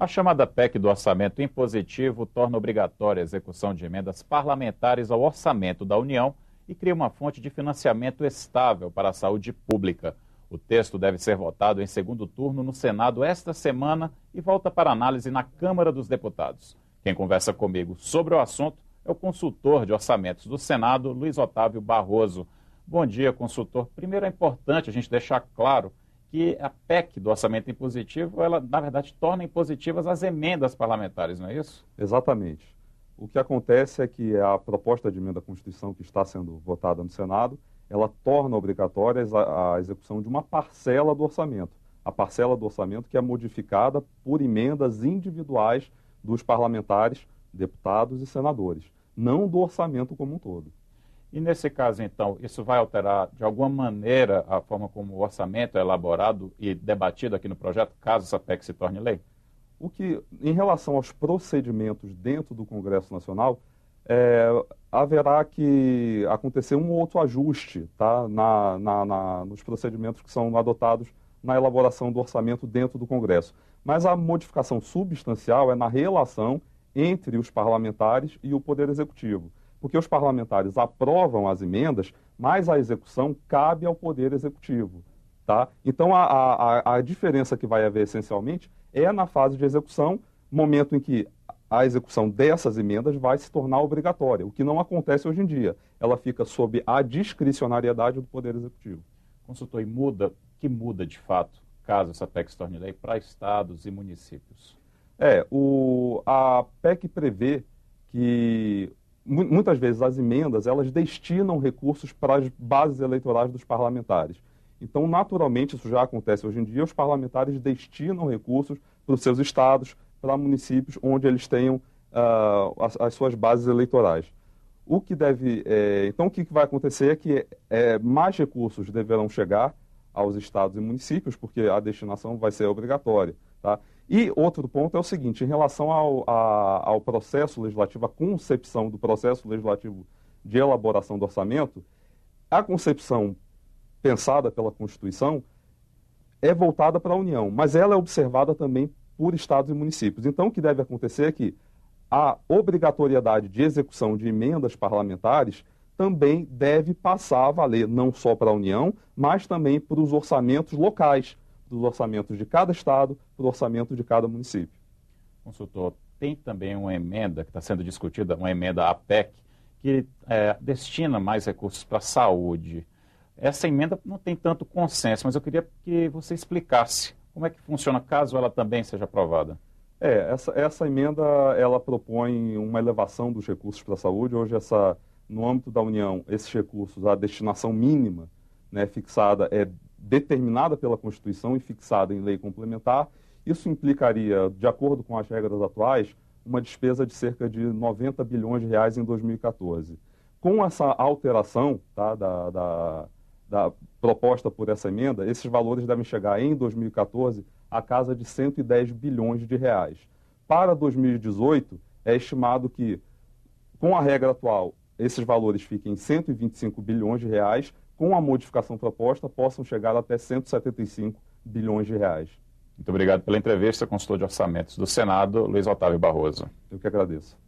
A chamada PEC do orçamento impositivo torna obrigatória a execução de emendas parlamentares ao orçamento da União e cria uma fonte de financiamento estável para a saúde pública. O texto deve ser votado em segundo turno no Senado esta semana e volta para análise na Câmara dos Deputados. Quem conversa comigo sobre o assunto é o consultor de orçamentos do Senado, Luiz Otávio Barroso. Bom dia, consultor. Primeiro é importante a gente deixar claro que a PEC do orçamento impositivo, ela, na verdade, torna impositivas as emendas parlamentares, não é isso? Exatamente. O que acontece é que a proposta de emenda à Constituição que está sendo votada no Senado, ela torna obrigatória a, a execução de uma parcela do orçamento. A parcela do orçamento que é modificada por emendas individuais dos parlamentares, deputados e senadores, não do orçamento como um todo. E nesse caso, então, isso vai alterar de alguma maneira a forma como o orçamento é elaborado e debatido aqui no projeto, caso essa PEC se torne lei? O que, em relação aos procedimentos dentro do Congresso Nacional, é, haverá que acontecer um ou outro ajuste tá, na, na, na, nos procedimentos que são adotados na elaboração do orçamento dentro do Congresso. Mas a modificação substancial é na relação entre os parlamentares e o Poder Executivo porque os parlamentares aprovam as emendas, mas a execução cabe ao Poder Executivo. Tá? Então, a, a, a diferença que vai haver essencialmente é na fase de execução, momento em que a execução dessas emendas vai se tornar obrigatória, o que não acontece hoje em dia. Ela fica sob a discricionariedade do Poder Executivo. Consultor, e muda, que muda de fato, caso essa PEC se torne lei, para estados e municípios? É, o, a PEC prevê que muitas vezes as emendas elas destinam recursos para as bases eleitorais dos parlamentares. Então, naturalmente, isso já acontece hoje em dia, os parlamentares destinam recursos para os seus estados, para municípios onde eles tenham uh, as, as, suas bases eleitorais. O que deve, é, então, o que vai acontecer é que é, mais recursos deverão chegar aos estados e municípios, porque a destinação vai ser obrigatória. Tá? E outro ponto é o seguinte, em relação ao, a, ao processo legislativo, a concepção do processo legislativo de elaboração do orçamento, a concepção pensada pela Constituição é voltada para a União, mas ela é observada também por estados e municípios. Então, o que deve acontecer é que a obrigatoriedade de execução de emendas parlamentares também deve passar a valer não só para a União, mas também para os orçamentos locais do orçamento de cada estado para o orçamento de cada município. Consultor, tem também uma emenda que está sendo discutida, uma emenda à PEC, que é, destina mais recursos para a saúde. Essa emenda não tem tanto consenso, mas eu queria que você explicasse como é que funciona caso ela também seja aprovada. É, essa, essa emenda ela propõe uma elevação dos recursos para a saúde. Hoje, essa, no âmbito da União, esses recursos, a destinação mínima né, fixada é determinada pela Constituição e fixada em lei complementar, isso implicaria, de acordo com as regras atuais, uma despesa de cerca de 90 bilhões de reais em 2014. Com essa alteração tá, da, da, da, proposta por essa emenda, esses valores devem chegar em 2014 à casa de 110 bilhões de reais. Para 2018, é estimado que, com a regra atual, esses valores fiquem em 125 bilhões de reais, com a modificação proposta, possam chegar até 175 bilhões de reais. Muito obrigado pela entrevista, consultor de orçamentos do Senado, Luiz Otávio Barroso. Eu que agradeço.